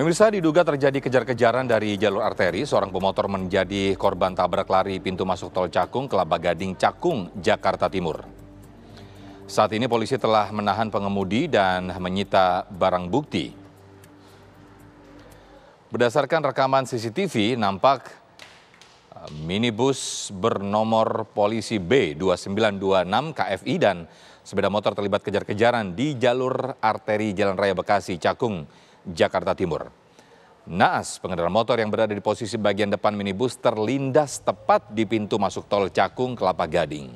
Pemirsa diduga terjadi kejar-kejaran dari jalur arteri, seorang pemotor menjadi korban tabrak lari pintu masuk tol Cakung, Kelapa Gading, Cakung, Jakarta Timur. Saat ini polisi telah menahan pengemudi dan menyita barang bukti. Berdasarkan rekaman CCTV, nampak eh, minibus bernomor polisi B2926 KFI dan sepeda motor terlibat kejar-kejaran di jalur arteri Jalan Raya Bekasi, Cakung, Jakarta Timur. Naas, pengendara motor yang berada di posisi bagian depan minibus terlindas tepat di pintu masuk tol Cakung, Kelapa Gading.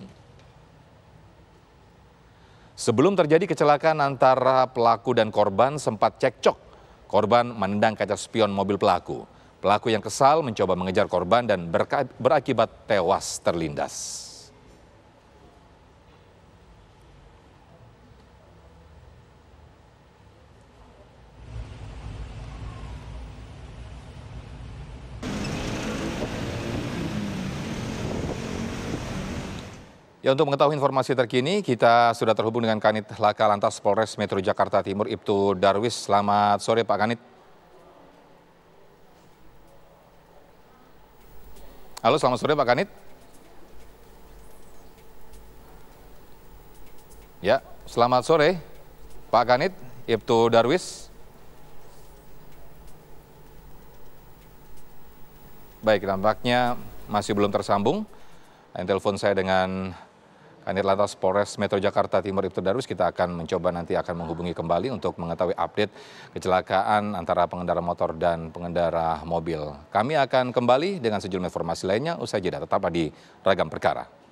Sebelum terjadi kecelakaan antara pelaku dan korban sempat cekcok. Korban menendang kaca spion mobil pelaku. Pelaku yang kesal mencoba mengejar korban dan berakibat tewas terlindas. Ya untuk mengetahui informasi terkini, kita sudah terhubung dengan Kanit Laka Lantas Polres Metro Jakarta Timur, Ibtu Darwis. Selamat sore Pak Kanit. Halo, selamat sore Pak Kanit. Ya, selamat sore Pak Kanit, Ibtu Darwis. Baik, nampaknya masih belum tersambung. Yang telepon saya dengan Kanit Lantas Polres Metro Jakarta Timur Ibtu Darwis kita akan mencoba nanti akan menghubungi kembali untuk mengetahui update kecelakaan antara pengendara motor dan pengendara mobil. Kami akan kembali dengan sejumlah informasi lainnya usai jeda tetap di ragam perkara.